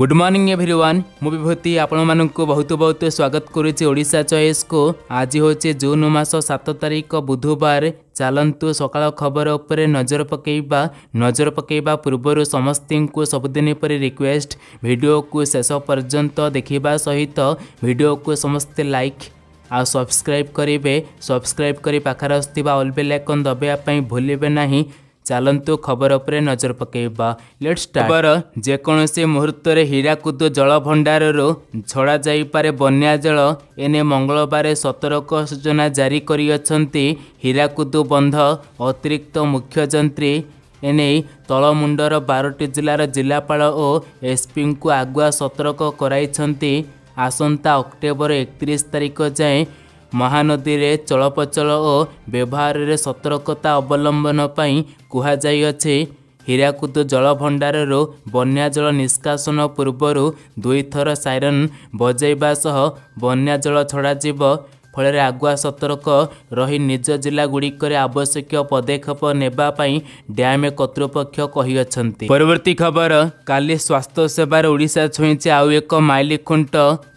good morning everyone म विभूति ଆପଣମାନଙ୍କୁ ବହୁତ ବହୁତ ସ୍ୱାଗତ କରୁଛି ଓଡ଼ିଶା ଚଏସ୍କୁ ଆଜି ହେଉଛି ଜୁନ୍ ମାସ ସାତ ତାରିଖ ବୁଧବାର ଚାଲନ୍ତୁ ସକାଳ ଖବର ଉପରେ ନଜର ପକାଇବା ନଜର ପକାଇବା ପୂର୍ବରୁ ସମସ୍ତଙ୍କୁ ସବୁଦିନ ପରି ରିକ୍ୱେଷ୍ଟ ଭିଡ଼ିଓକୁ ଶେଷ ପର୍ଯ୍ୟନ୍ତ ଦେଖିବା ସହିତ ଭିଡ଼ିଓକୁ ସମସ୍ତେ ଲାଇକ୍ ଆଉ ସବସ୍କ୍ରାଇବ୍ କରିବେ ସବସ୍କ୍ରାଇବ୍ କରି ପାଖରେ ଆସୁଥିବା ଅଲ୍ ବେଲ୍ ଆଇକନ୍ ଦବାଇବା ପାଇଁ ଭୁଲିବେ ନାହିଁ ଚାଲନ୍ତୁ ଖବର ଉପରେ ନଜର ପକାଇବା ଲେଟ୍ ଷ୍ଟାର ଯେକୌଣସି ମୁହୂର୍ତ୍ତରେ ହୀରାକୁଦ ଜଳଭଣ୍ଡାରରୁ ଛଡ଼ାଯାଇପାରେ ବନ୍ୟା ଜଳ ଏନେ ମଙ୍ଗଳବାର ସତର୍କ ସୂଚନା ଜାରି କରିଅଛନ୍ତି ହୀରାକୁଦ ବନ୍ଧ ଅତିରିକ୍ତ ମୁଖ୍ୟ ଯନ୍ତ୍ରୀ ଏନେଇ ତଳମୁଣ୍ଡର ବାରଟି ଜିଲ୍ଲାର ଜିଲ୍ଲାପାଳ ଓ ଏସ୍ପିଙ୍କୁ ଆଗୁଆ ସତର୍କ କରାଇଛନ୍ତି ଆସନ୍ତା ଅକ୍ଟୋବର ଏକତିରିଶ ତାରିଖ ଯାଏଁ ମହାନଦୀରେ ଚଳପ୍ରଚଳ ଓ ବ୍ୟବହାରରେ ସତର୍କତା ଅବଲମ୍ବନ ପାଇଁ କୁହାଯାଇଅଛି ହୀରାକୁଦ ଜଳଭଣ୍ଡାରରୁ ବନ୍ୟାଜଳ ନିଷ୍କାସନ ପୂର୍ବରୁ ଦୁଇଥର ସାଇରନ୍ ବଜାଇବା ସହ ବନ୍ୟାଜଳ ଛଡ଼ାଯିବ ଫଳରେ ଆଗୁଆ ସତର୍କ ରହି ନିଜ ଜିଲ୍ଲାଗୁଡ଼ିକରେ ଆବଶ୍ୟକୀୟ ପଦକ୍ଷେପ ନେବା ପାଇଁ ଡ୍ୟାମ କର୍ତ୍ତୃପକ୍ଷ କହିଅଛନ୍ତି ପରବର୍ତ୍ତୀ ଖବର କାଲି ସ୍ୱାସ୍ଥ୍ୟ ସେବାରେ ଓଡ଼ିଶା ଛୁଇଁଛି ଆଉ ଏକ ମାଇଲି ଖୁଣ୍ଟ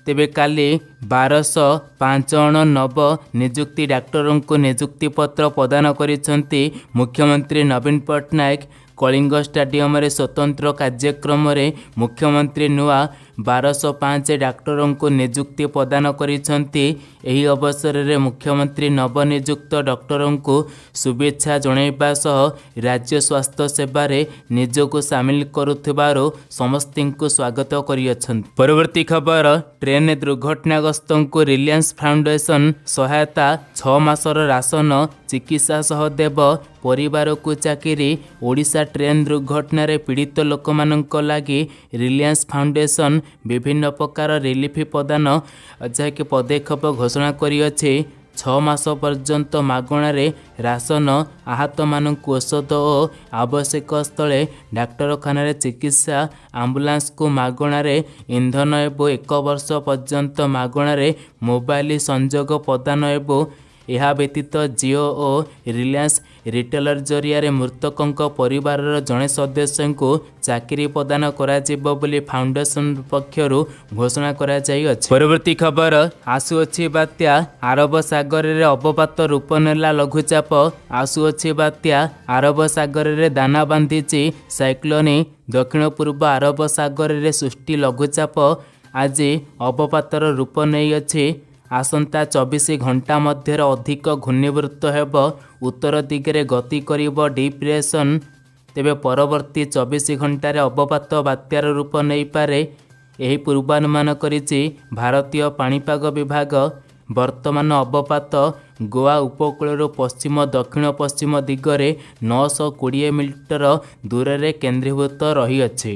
ତେବେ କାଲି ବାରଶହ ପାଞ୍ଚ ଜଣ ନବ ନିଯୁକ୍ତି ଡାକ୍ତରଙ୍କୁ ନିଯୁକ୍ତିପତ୍ର ପ୍ରଦାନ କରିଛନ୍ତି ମୁଖ୍ୟମନ୍ତ୍ରୀ ନବୀନ ପଟ୍ଟନାୟକ କଳିଙ୍ଗ ଷ୍ଟାଡିୟମରେ ସ୍ୱତନ୍ତ୍ର କାର୍ଯ୍ୟକ୍ରମରେ ମୁଖ୍ୟମନ୍ତ୍ରୀ ନୂଆ ବାରଶହ ପାଞ୍ଚ ଡାକ୍ତରଙ୍କୁ ନିଯୁକ୍ତି ପ୍ରଦାନ କରିଛନ୍ତି ଏହି ଅବସରରେ ମୁଖ୍ୟମନ୍ତ୍ରୀ ନବନିଯୁକ୍ତ ଡକ୍ଟରଙ୍କୁ ଶୁଭେଚ୍ଛା ଜଣାଇବା ସହ ରାଜ୍ୟ ସ୍ୱାସ୍ଥ୍ୟ ସେବାରେ ନିଜକୁ ସାମିଲ କରୁଥିବାରୁ ସମସ୍ତଙ୍କୁ ସ୍ୱାଗତ କରିଅଛନ୍ତି ପରବର୍ତ୍ତୀ ଖବର ଟ୍ରେନ୍ ଦୁର୍ଘଟଣାଗ୍ରସ୍ତଙ୍କୁ ରିଲିଆନ୍ସ ଫାଉଣ୍ଡେସନ୍ ସହାୟତା ଛଅ ମାସର ରାସନ ଚିକିତ୍ସା ସହ ଦେବ ପରିବାରକୁ ଚାକିରି ଓଡ଼ିଶା ଟ୍ରେନ୍ ଦୁର୍ଘଟଣାରେ ପୀଡ଼ିତ ଲୋକମାନଙ୍କ ଲାଗି ରିଲିଆନ୍ସ ଫାଉଣ୍ଡେସନ୍ ବିଭିନ୍ନ ପ୍ରକାର ରିଲିଫ ପ୍ରଦାନ ଯାହାକି ପଦକ୍ଷେପ ଘୋଷଣା କରିଅଛି ଛଅ ମାସ ପର୍ଯ୍ୟନ୍ତ ମାଗଣାରେ ରାସନ ଆହତମାନଙ୍କୁ ଔଷଧ ଓ ଆବଶ୍ୟକ ସ୍ଥଳେ ଡାକ୍ତରଖାନାରେ ଚିକିତ୍ସା ଆମ୍ବୁଲାନ୍ସକୁ ମାଗଣାରେ ଇନ୍ଧନ ଏବଂ ଏକ ବର୍ଷ ପର୍ଯ୍ୟନ୍ତ ମାଗଣାରେ ମୋବାଇଲ ସଂଯୋଗ ପ୍ରଦାନ ଏବଂ ଏହା ବ୍ୟତୀତ ଜିଓ ଓ ରିଲାଏନ୍ସ ରିଟେଲର ଜରିଆରେ ମୃତକଙ୍କ ପରିବାରର ଜଣେ ସଦସ୍ୟଙ୍କୁ ଚାକିରି ପ୍ରଦାନ କରାଯିବ ବୋଲି ଫାଉଣ୍ଡେସନ ପକ୍ଷରୁ ଘୋଷଣା କରାଯାଇଅଛି ପରବର୍ତ୍ତୀ ଖବର ଆସୁଅଛି ବାତ୍ୟା ଆରବ ସାଗରରେ ଅବପାତ ରୂପ ନେଲା ଲଘୁଚାପ ଆସୁଅଛି ବାତ୍ୟା ଆରବ ସାଗରରେ ଦାନା ବାନ୍ଧିଛି ସାଇକ୍ଲୋନି ଦକ୍ଷିଣ ପୂର୍ବ ଆରବ ସାଗରରେ ସୃଷ୍ଟି ଲଘୁଚାପ ଆଜି ଅବପାତର ରୂପ ନେଇଅଛି ଆସନ୍ତା ଚବିଶ ଘଣ୍ଟା ମଧ୍ୟରେ ଅଧିକ ଘୂର୍ଣ୍ଣିବୃତ୍ତ ହେବ ଉତ୍ତର ଦିଗରେ ଗତି କରିବ ଡିପ୍ରେସନ୍ ତେବେ ପରବର୍ତ୍ତୀ ଚବିଶ ଘଣ୍ଟାରେ ଅବପାତ ବାତ୍ୟାର ରୂପ ନେଇପାରେ ଏହି ପୂର୍ବାନୁମାନ କରିଛି ଭାରତୀୟ ପାଣିପାଗ ବିଭାଗ ବର୍ତ୍ତମାନ ଅବପାତ ଗୋଆ ଉପକୂଳରୁ ପଶ୍ଚିମ ଦକ୍ଷିଣ ପଶ୍ଚିମ ଦିଗରେ ନଅଶହ କୋଡ଼ିଏ ମିଟର ଦୂରରେ କେନ୍ଦ୍ରୀଭୂତ ରହିଅଛି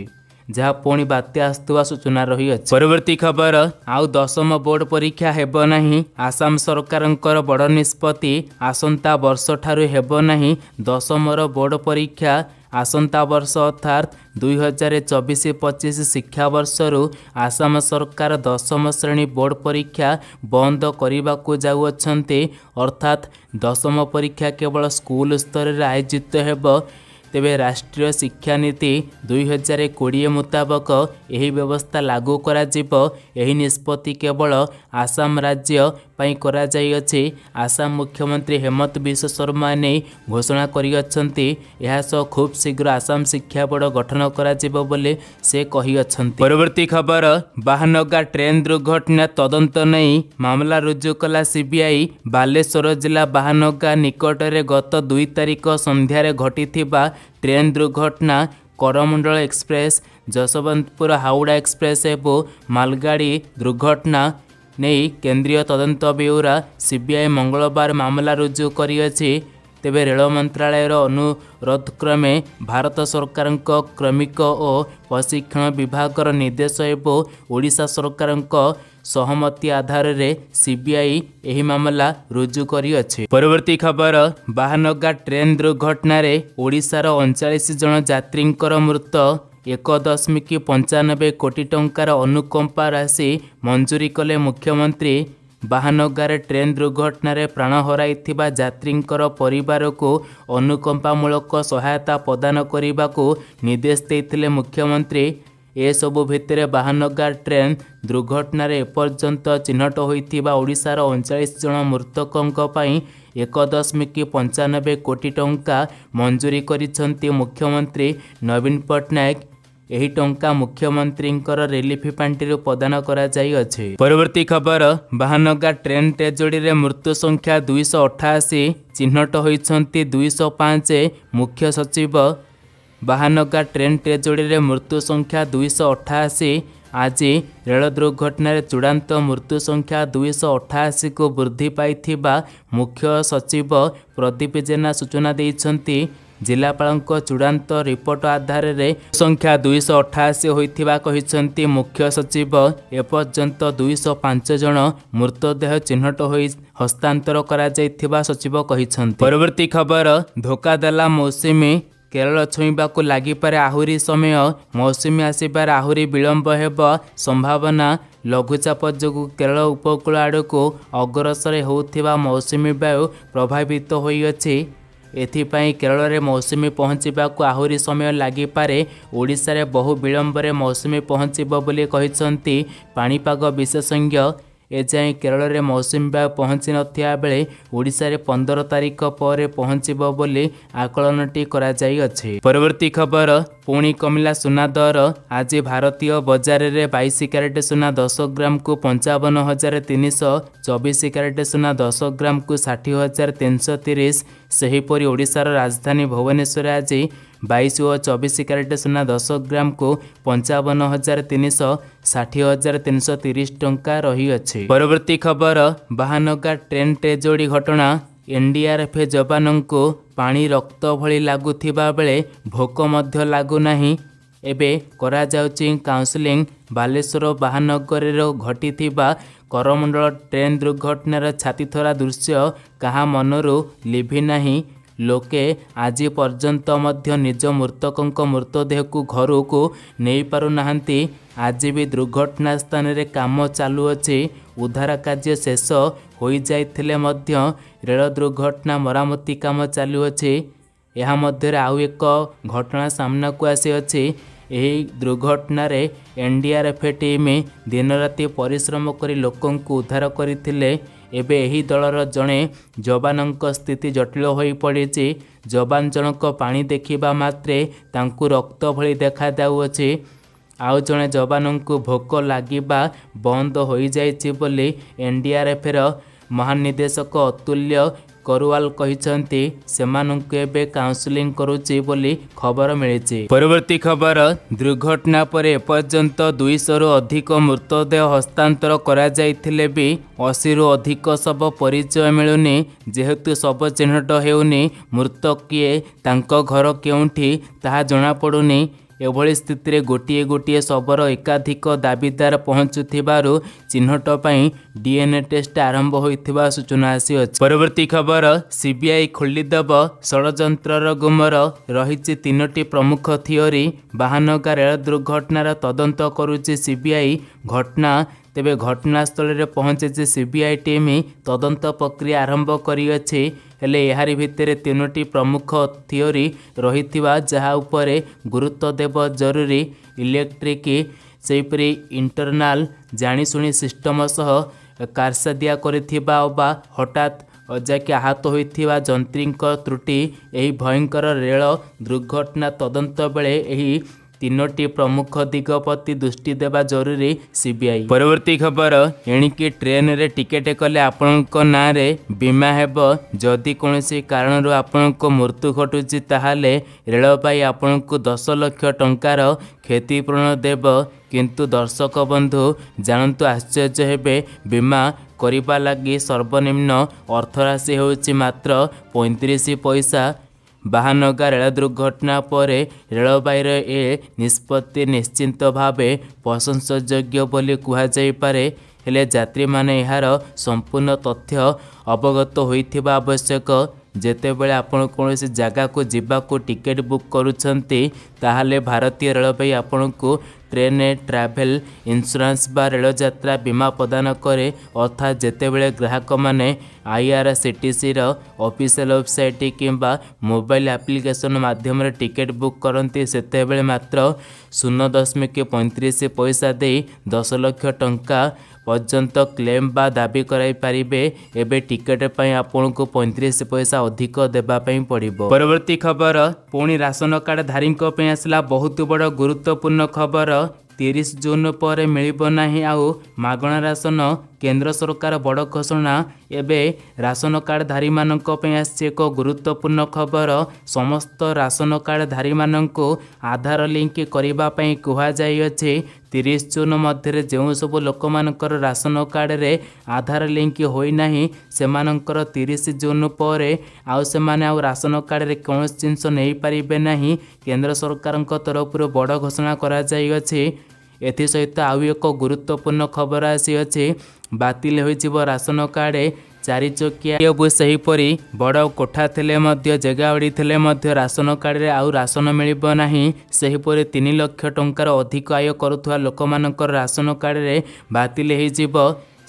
ଯାହା ପୁଣି ବାତ୍ୟା ଆସୁଥିବା ସୂଚନା ରହିଅଛି ପରବର୍ତ୍ତୀ ଖବର ଆଉ ଦଶମ ବୋର୍ଡ ପରୀକ୍ଷା ହେବ ନାହିଁ ଆସାମ ସରକାରଙ୍କର ବଡ଼ ନିଷ୍ପତ୍ତି ଆସନ୍ତା ବର୍ଷଠାରୁ ହେବ ନାହିଁ ଦଶମର ବୋର୍ଡ ପରୀକ୍ଷା ଆସନ୍ତା ବର୍ଷ ଅର୍ଥାତ୍ ଦୁଇ ହଜାର ଚବିଶ ପଚିଶ ଶିକ୍ଷାବର୍ଷରୁ ଆସାମ ସରକାର ଦଶମ ଶ୍ରେଣୀ ବୋର୍ଡ ପରୀକ୍ଷା ବନ୍ଦ କରିବାକୁ ଯାଉଅଛନ୍ତି ଅର୍ଥାତ୍ ଦଶମ ପରୀକ୍ଷା କେବଳ ସ୍କୁଲ ସ୍ତରରେ ଆୟୋଜିତ ହେବ ତେବେ ରାଷ୍ଟ୍ରୀୟ ଶିକ୍ଷାନୀତି ଦୁଇହଜାର କୋଡ଼ିଏ ମୁତାବକ ଏହି ବ୍ୟବସ୍ଥା ଲାଗୁ କରାଯିବ ଏହି ନିଷ୍ପତ୍ତି କେବଳ ଆସାମ ରାଜ୍ୟ ପାଇଁ କରାଯାଇଅଛି ଆସାମ ମୁଖ୍ୟମନ୍ତ୍ରୀ ହେମନ୍ତ ବିଶ୍ୱ ଶର୍ମା ନେଇ ଘୋଷଣା କରିଅଛନ୍ତି ଏହାସହ ଖୁବ୍ ଶୀଘ୍ର ଆସାମ ଶିକ୍ଷା ବୋର୍ଡ ଗଠନ କରାଯିବ ବୋଲି ସେ କହିଅଛନ୍ତି ପରବର୍ତ୍ତୀ ଖବର ବାହାନଗା ଟ୍ରେନ୍ ଦୁର୍ଘଟଣା ତଦନ୍ତ ନେଇ ମାମଲା ରୁଜୁ କଲା ସିବିଆଇ ବାଲେଶ୍ୱର ଜିଲ୍ଲା ବାହାନଗା ନିକଟରେ ଗତ ଦୁଇ ତାରିଖ ସନ୍ଧ୍ୟାରେ ଘଟିଥିବା ଟ୍ରେନ୍ ଦୁର୍ଘଟଣା କରମଣ୍ଡଳ ଏକ୍ସପ୍ରେସ୍ ଯଶବନ୍ତପୁର ହାଉଡ଼ା ଏକ୍ସପ୍ରେସ୍ ଏବଂ ମାଲଗାଡ଼ି ଦୁର୍ଘଟଣା ନେଇ କେନ୍ଦ୍ରୀୟ ତଦନ୍ତ ବ୍ୟୁରୋ ସିବିଆଇ ମଙ୍ଗଳବାର ମାମଲା ରୁଜୁ କରିଅଛି ତେବେ ରେଳ ମନ୍ତ୍ରଣାଳୟର ଅନୁରୋଧ କ୍ରମେ ଭାରତ ସରକାରଙ୍କ କ୍ରମିକ ଓ ପ୍ରଶିକ୍ଷଣ ବିଭାଗର ନିର୍ଦ୍ଦେଶ ଏବଂ ଓଡ଼ିଶା ସରକାରଙ୍କ ସହମତି ଆଧାରରେ ସିବିଆଇ ଏହି ମାମଲା ରୁଜୁ କରିଅଛି ପରବର୍ତ୍ତୀ ଖବର ବାହାନଗା ଟ୍ରେନ୍ ଦୁର୍ଘଟଣାରେ ଓଡ଼ିଶାର ଅଣଚାଳିଶ ଜଣ ଯାତ୍ରୀଙ୍କର ମୃତ ଏକ ଦଶମିକ ପଞ୍ଚାନବେ କୋଟି ଟଙ୍କାର ଅନୁକମ୍ପା ରାଶି ମଞ୍ଜୁରୀ କଲେ ମୁଖ୍ୟମନ୍ତ୍ରୀ ବାହାନଗାରେ ଟ୍ରେନ୍ ଦୁର୍ଘଟଣାରେ ପ୍ରାଣ ହରାଇଥିବା ଯାତ୍ରୀଙ୍କର ପରିବାରକୁ ଅନୁକମ୍ପାମୂଳକ ସହାୟତା ପ୍ରଦାନ କରିବାକୁ ନିର୍ଦ୍ଦେଶ ଦେଇଥିଲେ ମୁଖ୍ୟମନ୍ତ୍ରୀ ଏସବୁ ଭିତରେ ବାହାନଗାର ଟ୍ରେନ୍ ଦୁର୍ଘଟଣାରେ ଏପର୍ଯ୍ୟନ୍ତ ଚିହ୍ନଟ ହୋଇଥିବା ଓଡ଼ିଶାର ଅଣଚାଳିଶ ଜଣ ମୃତକଙ୍କ ପାଇଁ ଏକ ଦଶମିକ ପଞ୍ଚାନବେ କୋଟି ଟଙ୍କା ମଞ୍ଜୁରୀ କରିଛନ୍ତି ମୁଖ୍ୟମନ୍ତ୍ରୀ ନବୀନ ପଟ୍ଟନାୟକ ଏହି ଟଙ୍କା ମୁଖ୍ୟମନ୍ତ୍ରୀଙ୍କର ରିଲିଫ ପାଣ୍ଠିରୁ ପ୍ରଦାନ କରାଯାଇଅଛି ପରବର୍ତ୍ତୀ ଖବର ବାହାନଗା ଟ୍ରେନ୍ ଟେଜୋଡ଼ିରେ ମୃତ୍ୟୁ ସଂଖ୍ୟା ଦୁଇଶହ ଅଠାଅଶୀ ଚିହ୍ନଟ ହୋଇଛନ୍ତି ଦୁଇଶହ ପାଞ୍ଚ ମୁଖ୍ୟ ସଚିବ ବାହାନଗା ଟ୍ରେନ୍ ଟେଜୋଡ଼ିରେ ମୃତ୍ୟୁ ସଂଖ୍ୟା ଦୁଇଶହ ଅଠାଅଶୀ ଆଜି ରେଳ ଦୁର୍ଘଟଣାରେ ଚୂଡ଼ାନ୍ତ ମୃତ୍ୟୁ ସଂଖ୍ୟା ଦୁଇଶହ ଅଠାଅଶୀକୁ ବୃଦ୍ଧି ପାଇଥିବା ମୁଖ୍ୟ ସଚିବ ପ୍ରଦୀପ ଜେନା ସୂଚନା ଦେଇଛନ୍ତି ଜିଲ୍ଲାପାଳଙ୍କ ଚୂଡ଼ାନ୍ତ ରିପୋର୍ଟ ଆଧାରରେ ସଂଖ୍ୟା ଦୁଇଶହ ଅଠାଅଶୀ ହୋଇଥିବା କହିଛନ୍ତି ମୁଖ୍ୟ ସଚିବ ଏପର୍ଯ୍ୟନ୍ତ ଦୁଇଶହ ପାଞ୍ଚ ଜଣ ମୃତଦେହ ଚିହ୍ନଟ ହୋଇ ହସ୍ତାନ୍ତର କରାଯାଇଥିବା ସଚିବ କହିଛନ୍ତି ପରବର୍ତ୍ତୀ ଖବର ଧୋକା ଦେଲା ମୌସୁମୀ କେରଳ ଛୁଇଁବାକୁ ଲାଗିପାରେ ଆହୁରି ସମୟ ମୌସୁମୀ ଆସିବାରେ ଆହୁରି ବିଳମ୍ବ ହେବ ସମ୍ଭାବନା ଲଘୁଚାପ ଯୋଗୁଁ କେରଳ ଉପକୂଳ ଆଡ଼କୁ ଅଗ୍ରସର ହେଉଥିବା ମୌସୁମୀ ବାୟୁ ପ୍ରଭାବିତ ହୋଇଅଛି ଏଥିପାଇଁ କେରଳରେ ମୌସୁମୀ ପହଞ୍ଚିବାକୁ ଆହୁରି ସମୟ ଲାଗିପାରେ ଓଡ଼ିଶାରେ ବହୁ ବିଳମ୍ବରେ ମୌସୁମୀ ପହଞ୍ଚିବ ବୋଲି କହିଛନ୍ତି ପାଣିପାଗ ବିଶେଷଜ୍ଞ ଏଯାଏଁ କେରଳରେ ମୌସୁମୀ ବାୟୁ ପହଞ୍ଚିନଥିବା ବେଳେ ଓଡ଼ିଶାରେ ପନ୍ଦର ତାରିଖ ପରେ ପହଞ୍ଚିବ ବୋଲି ଆକଳନଟି କରାଯାଇଅଛି ପରବର୍ତ୍ତୀ ଖବର ପୁଣି କମିଲା ସୁନା ଦର ଆଜି ଭାରତୀୟ ବଜାରରେ ବାଇଶ କ୍ୟାରେଟ୍ ସୁନା ଦଶ ଗ୍ରାମକୁ ପଞ୍ଚାବନ ହଜାର ତିନିଶହ ଚବିଶ କ୍ୟାରେଟ୍ ସୁନା ଦଶ ଗ୍ରାମକୁ ଷାଠିଏ ହଜାର ତିନିଶହ ତିରିଶ ସେହିପରି ଓଡ଼ିଶାର ରାଜଧାନୀ ଭୁବନେଶ୍ୱରରେ ଆଜି ବାଇଶ ଓ ଚବିଶ କ୍ୟାରେଟ୍ ସୁନା ଦଶ ଗ୍ରାମକୁ ପଞ୍ଚାବନ ହଜାର ତିନିଶହ ଷାଠିଏ ହଜାର ତିନିଶହ ତିରିଶ ଟଙ୍କା ରହିଅଛି ପରବର୍ତ୍ତୀ ଖବର ବାହାନଗା ଟ୍ରେନ୍ ଟ୍ରେଜୋଡ଼ି ଘଟଣା ଏନ୍ଡିଆର୍ଏଫ୍ ଯବାନଙ୍କୁ ପାଣି ରକ୍ତ ଭଳି ଲାଗୁଥିବା ବେଳେ ଭୋକ ମଧ୍ୟ ଲାଗୁନାହିଁ ଏବେ କରାଯାଉଛି କାଉନ୍ସିଲିଂ ବାଲେଶ୍ୱର ମହାନଗରୀରେ ଘଟିଥିବା କରମଣ୍ଡଳ ଟ୍ରେନ୍ ଦୁର୍ଘଟଣାର ଛାତିଥରା ଦୃଶ୍ୟ କାହା ମନରୁ ଲିଭି ନାହିଁ ଲୋକେ ଆଜି ପର୍ଯ୍ୟନ୍ତ ମଧ୍ୟ ନିଜ ମୃତକଙ୍କ ମୃତଦେହକୁ ଘରକୁ ନେଇପାରୁନାହାନ୍ତି ଆଜି ବି ଦୁର୍ଘଟଣା ସ୍ଥାନରେ କାମ ଚାଲୁଅଛି ଉଦ୍ଧାର କାର୍ଯ୍ୟ ଶେଷ ହୋଇଯାଇଥିଲେ ମଧ୍ୟ ରେଳ ଦୁର୍ଘଟଣା ମରାମତି କାମ ଚାଲୁଅଛି ଏହା ମଧ୍ୟରେ ଆଉ ଏକ ଘଟଣା ସାମ୍ନାକୁ ଆସିଅଛି ଏହି ଦୁର୍ଘଟଣାରେ N D R F team ଦିନରାତି ପରିଶ୍ରମ କରି ଲୋକଙ୍କୁ ଉଦ୍ଧାର କରିଥିଲେ ଏବେ ଏହି ଦଳର ଜଣେ ଯବାନଙ୍କ ସ୍ଥିତି ଜଟିଳ ହୋଇପଡ଼ିଛି ଯବାନ ଜଣଙ୍କ ପାଣି ଦେଖିବା ମାତ୍ରେ ତାଙ୍କୁ ରକ୍ତ ଭଳି ଦେଖାଯାଉଅଛି ଆଉ ଜଣେ ଯବାନଙ୍କୁ ଭୋକ ଲାଗିବା ବନ୍ଦ ହୋଇଯାଇଛି ବୋଲି ଏନ୍ ଡି ଆର୍ ଏଫ୍ର ମହାନିର୍ଦ୍ଦେଶକ ଅତୁଲ୍ୟ କରୁୱାଲ କହିଛନ୍ତି ସେମାନଙ୍କୁ ଏବେ କାଉନସେଲିଂ କରୁଛି ବୋଲି ଖବର ମିଳିଛି ପରବର୍ତ୍ତୀ ଖବର ଦୁର୍ଘଟଣା ପରେ ଏପର୍ଯ୍ୟନ୍ତ ଦୁଇଶହରୁ ଅଧିକ ମୃତଦେହ ହସ୍ତାନ୍ତର କରାଯାଇଥିଲେ ବି ଅଶୀରୁ ଅଧିକ ଶବ ପରିଚୟ ମିଳୁନି ଯେହେତୁ ଶବ ଚିହ୍ନଟ ହେଉନି ମୃତ କିଏ ତାଙ୍କ ଘର କେଉଁଠି ତାହା ଜଣାପଡ଼ୁନି ଏଭଳି ସ୍ଥିତିରେ ଗୋଟିଏ ଗୋଟିଏ ଶବର ଏକାଧିକ ଦାବିଦାର ପହଞ୍ଚୁଥିବାରୁ ଚିହ୍ନଟ ପାଇଁ ଡିଏନ୍ଏ ଟେଷ୍ଟ ଆରମ୍ଭ ହୋଇଥିବା ସୂଚନା ଆସିଅଛି ପରବର୍ତ୍ତୀ ଖବର ସିବିଆଇ ଖୋଲିଦେବ ଷଡ଼ଯନ୍ତ୍ରର ଗୁମର ରହିଛି ତିନୋଟି ପ୍ରମୁଖ ଥିଓରି ବାହାନଗା ରେଳ ଦୁର୍ଘଟଣାର ତଦନ୍ତ କରୁଛି ସିବିଆଇ ଘଟଣା ତେବେ ଘଟଣାସ୍ଥଳରେ ପହଞ୍ଚିଛି ସିବିଆଇ ଟିମ୍ ତଦନ୍ତ ପ୍ରକ୍ରିୟା ଆରମ୍ଭ କରିଅଛି ହେଲେ ଏହାରି ଭିତରେ ତିନୋଟି ପ୍ରମୁଖ ଥିଓରି ରହିଥିବା ଯାହା ଉପରେ ଗୁରୁତ୍ୱ ଦେବ ଜରୁରୀ ଇଲେକ୍ଟ୍ରିକ ସେହିପରି ଇଣ୍ଟରନାଲ ଜାଣିଶୁଣି ସିଷ୍ଟମ ସହ କାର୍ସାଦିଆ କରିଥିବା ବା ହଠାତ୍ ଯାହାକି ଆହତ ହୋଇଥିବା ଯନ୍ତ୍ରୀଙ୍କ ତ୍ରୁଟି ଏହି ଭୟଙ୍କର ରେଳ ଦୁର୍ଘଟଣା ତଦନ୍ତ ବେଳେ ଏହି ତିନୋଟି ପ୍ରମୁଖ ଦିଗ ପ୍ରତି ଦୃଷ୍ଟି ଦେବା ଜରୁରୀ ସିବିଆଇ ପରବର୍ତ୍ତୀ ଖବର ଏଣିକି ଟ୍ରେନରେ ଟିକେଟ କଲେ ଆପଣଙ୍କ ନାଁରେ ବୀମା ହେବ ଯଦି କୌଣସି କାରଣରୁ ଆପଣଙ୍କ ମୃତ୍ୟୁ ଘଟୁଛି ତାହେଲେ ରେଳବାଇ ଆପଣଙ୍କୁ ଦଶ ଲକ୍ଷ ଟଙ୍କାର କ୍ଷତିପୂରଣ ଦେବ କିନ୍ତୁ ଦର୍ଶକ ବନ୍ଧୁ ଜାଣନ୍ତୁ ଆଶ୍ଚର୍ଯ୍ୟ ହେବେ ବୀମା କରିବା ଲାଗି ସର୍ବନିମ୍ନ ଅର୍ଥରାଶି ହେଉଛି ମାତ୍ର ପଇଁତିରିଶ ପଇସା ବାହାନଗା ରେଳ ଦୁର୍ଘଟଣା ପରେ ରେଳବାଇର ଏ ନିଷ୍ପତ୍ତି ନିଶ୍ଚିତ ଭାବେ ପ୍ରଶଂସଯୋଗ୍ୟ ବୋଲି କୁହାଯାଇପାରେ ହେଲେ ଯାତ୍ରୀମାନେ ଏହାର ସମ୍ପୂର୍ଣ୍ଣ ତଥ୍ୟ ଅବଗତ ହୋଇଥିବା ଆବଶ୍ୟକ ଯେତେବେଳେ ଆପଣ କୌଣସି ଜାଗାକୁ ଯିବାକୁ ଟିକେଟ୍ ବୁକ୍ କରୁଛନ୍ତି ତାହେଲେ ଭାରତୀୟ ରେଳବାଇ ଆପଣଙ୍କୁ ট্রেনে ট্রাভেল ଇନ୍ସୁରାନ୍ସ ବା ରେଳଯାତ୍ରା ବୀମା ପ୍ରଦାନ କରେ ଅର୍ଥାତ୍ ଯେତେବେଳେ ଗ୍ରାହକମାନେ ଆଇଆର୍ସିଟିସିର ଅଫିସିଆଲ୍ ୱେବସାଇଟ୍ କିମ୍ବା ମୋବାଇଲ୍ ଆପ୍ଲିକେସନ୍ ମାଧ୍ୟମରେ ଟିକେଟ୍ ବୁକ୍ କରନ୍ତି ସେତେବେଳେ ମାତ୍ର ଶୂନ ଦଶମିକ ପଇଁତିରିଶ ପଇସା ଦେଇ ଦଶ ଲକ୍ଷ ଟଙ୍କା ପର୍ଯ୍ୟନ୍ତ କ୍ଲେମ୍ ବା ଦାବି କରାଇପାରିବେ ଏବେ ଟିକେଟ୍ ପାଇଁ ଆପଣଙ୍କୁ ପଇଁତିରିଶ ପଇସା ଅଧିକ ଦେବା ପାଇଁ ପଡ଼ିବ ପରବର୍ତ୍ତୀ ଖବର ପୁଣି ରାସନ କାର୍ଡ଼ଧାରୀଙ୍କ ପାଇଁ ଆସିଲା ବହୁତ ବଡ଼ ଗୁରୁତ୍ୱପୂର୍ଣ୍ଣ ଖବର ତିରିଶ ଜୁନ୍ ପରେ ମିଳିବ ନାହିଁ ଆଉ ମାଗଣା ରାସନ କେନ୍ଦ୍ର ସରକାର ବଡ଼ ଘୋଷଣା ଏବେ ରାସନ କାର୍ଡ଼ଧାରୀମାନଙ୍କ ପାଇଁ ଆସିଛି ଏକ ଗୁରୁତ୍ୱପୂର୍ଣ୍ଣ ଖବର ସମସ୍ତ ରାସନ କାର୍ଡ଼ଧାରୀମାନଙ୍କୁ ଆଧାର ଲିଙ୍କ କରିବା ପାଇଁ କୁହାଯାଇଅଛି ତିରିଶ ଜୁନ ମଧ୍ୟରେ ଯେଉଁ ସବୁ ଲୋକମାନଙ୍କର ରାସନ କାର୍ଡ଼ରେ ଆଧାର ଲିଙ୍କ ହୋଇନାହିଁ ସେମାନଙ୍କର ତିରିଶ ଜୁନ ପରେ ଆଉ ସେମାନେ ଆଉ ରାସନ କାର୍ଡ଼ରେ କୌଣସି ଜିନିଷ ନେଇପାରିବେ ନାହିଁ କେନ୍ଦ୍ର ସରକାରଙ୍କ ତରଫରୁ ବଡ଼ ଘୋଷଣା କରାଯାଇଅଛି ଏଥିସହିତ ଆଉ ଏକ ଗୁରୁତ୍ୱପୂର୍ଣ୍ଣ ଖବର ଆସିଅଛି ବାତିଲ ହୋଇଯିବ ରାସନ କାର୍ଡ଼ରେ ଚାରିଚକିଆ ଯୋଗୁଁ ସେହିପରି ବଡ଼ କୋଠା ଥିଲେ ମଧ୍ୟ ଜାଗା ଥିଲେ ମଧ୍ୟ ରାସନ କାର୍ଡ଼ରେ ଆଉ ରାସନ ମିଳିବ ନାହିଁ ସେହିପରି ତିନି ଲକ୍ଷ ଟଙ୍କାର ଅଧିକ ଆୟ କରୁଥିବା ଲୋକମାନଙ୍କର ରାସନ କାର୍ଡ଼ରେ ବାତିଲ ହୋଇଯିବ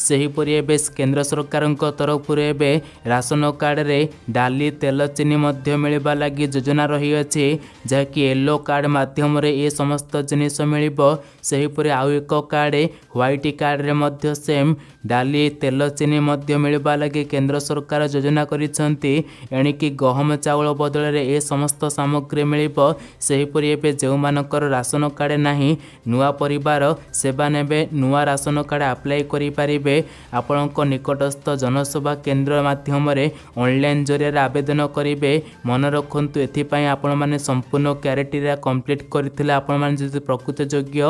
ସେହିପରି ଏବେ କେନ୍ଦ୍ର ସରକାରଙ୍କ ତରଫରୁ ଏବେ ରାସନ କାର୍ଡ଼ରେ ଡାଲି ତେଲ ଚିନି ମଧ୍ୟ ମିଳିବା ଲାଗି ଯୋଜନା ରହିଅଛି ଯାହାକି ୟେଲୋ କାର୍ଡ଼ ମାଧ୍ୟମରେ ଏ ସମସ୍ତ ଜିନିଷ ମିଳିବ ସେହିପରି ଆଉ ଏକ କାର୍ଡ଼ ହ୍ୱାଇଟ୍ କାର୍ଡ଼ରେ ମଧ୍ୟ ସେମ୍ ଡାଲି ତେଲ ଚିନି ମଧ୍ୟ ମିଳିବା ଲାଗି କେନ୍ଦ୍ର ସରକାର ଯୋଜନା କରିଛନ୍ତି ଏଣିକି ଗହମ ଚାଉଳ ବଦଳରେ ଏ ସମସ୍ତ ସାମଗ୍ରୀ ମିଳିବ ସେହିପରି ଏବେ ଯେଉଁମାନଙ୍କର ରାସନ କାର୍ଡ଼ ନାହିଁ ନୂଆ ପରିବାର ସେମାନେ ଏବେ ନୂଆ ରାସନ କାର୍ଡ଼ ଆପ୍ଲାଏ କରିପାରିବେ ଭାବେ ଆପଣଙ୍କ ନିକଟସ୍ଥ ଜନସେବା କେନ୍ଦ୍ର ମାଧ୍ୟମରେ ଅନଲାଇନ୍ ଜରିଆରେ ଆବେଦନ କରିବେ ମନେ ରଖନ୍ତୁ ଏଥିପାଇଁ ଆପଣମାନେ ସମ୍ପୂର୍ଣ୍ଣ କ୍ୟାରେଟେରିଆ କମ୍ପ୍ଲିଟ୍ କରିଥିଲେ ଆପଣମାନେ ଯଦି ପ୍ରକୃତ ଯୋଗ୍ୟ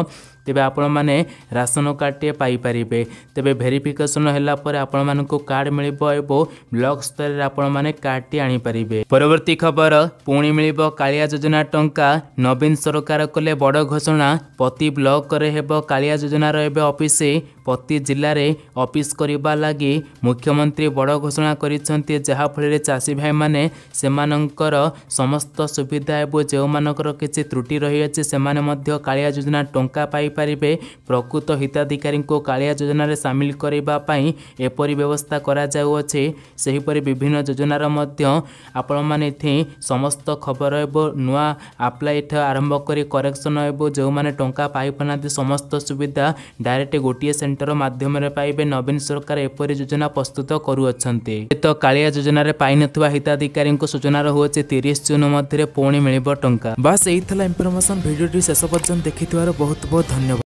ତେବେ ଆପଣମାନେ ରାସନ କାର୍ଡ଼ଟିଏ ପାଇପାରିବେ ତେବେ ଭେରିଫିକେସନ୍ ହେଲା ପରେ ଆପଣମାନଙ୍କୁ କାର୍ଡ଼ ମିଳିବ ଏବଂ ବ୍ଲକ୍ ସ୍ତରରେ ଆପଣମାନେ କାର୍ଡ଼ଟି ଆଣିପାରିବେ ପରବର୍ତ୍ତୀ ଖବର ପୁଣି ମିଳିବ କାଳିଆ ଯୋଜନା ଟଙ୍କା ନବୀନ ସରକାର କଲେ ବଡ଼ ଘୋଷଣା ପ୍ରତି ବ୍ଲକରେ ହେବ କାଳିଆ ଯୋଜନାର ଏବେ ଅଫିସ ପ୍ରତି ଜିଲ୍ଲାରେ ଅଫିସ କରିବା ଲାଗି ମୁଖ୍ୟମନ୍ତ୍ରୀ ବଡ଼ ଘୋଷଣା କରିଛନ୍ତି ଯାହାଫଳରେ ଚାଷୀ ଭାଇମାନେ ସେମାନଙ୍କର ସମସ୍ତ ସୁବିଧା ଏବଂ ଯେଉଁମାନଙ୍କର କିଛି ତ୍ରୁଟି ରହିଅଛି ସେମାନେ ମଧ୍ୟ କାଳିଆ ଯୋଜନା ଟଙ୍କା ପାଇ କରିପାରିବେ ପ୍ରକୃତ ହିତାଧିକାରୀଙ୍କୁ କାଳିଆ ଯୋଜନାରେ ସାମିଲ କରିବା ପାଇଁ ଏପରି ବ୍ୟବସ୍ଥା କରାଯାଉଅଛି ସେହିପରି ବିଭିନ୍ନ ଯୋଜନାର ମଧ୍ୟ ଆପଣମାନେ ଏଠି ସମସ୍ତ ଖବର ଏବଂ ନୂଆ ଆପ୍ଲାଇଠୁ ଆରମ୍ଭ କରି କରେକ୍ସନ୍ ଏବଂ ଯେଉଁମାନେ ଟଙ୍କା ପାଇପାରୁନାହାନ୍ତି ସମସ୍ତ ସୁବିଧା ଡାଇରେକ୍ଟ ଗୋଟିଏ ସେଣ୍ଟର ମାଧ୍ୟମରେ ପାଇବେ ନବୀନ ସରକାର ଏପରି ଯୋଜନା ପ୍ରସ୍ତୁତ କରୁଅଛନ୍ତି ତ କାଳିଆ ଯୋଜନାରେ ପାଇନଥିବା ହିତାଧିକାରୀଙ୍କୁ ସୂଚନା ରହୁଅଛି ତିରିଶ ଜୁନ ମଧ୍ୟରେ ପୁଣି ମିଳିବ ଟଙ୍କା ବାସ୍ ଏଇ ଥିଲା ଇନଫର୍ମେସନ ଭିଡ଼ିଓଟି ଶେଷ ପର୍ଯ୍ୟନ୍ତ ଦେଖିଥିବାରୁ ବହୁତ ବହୁତ ଧନ୍ୟବାଦ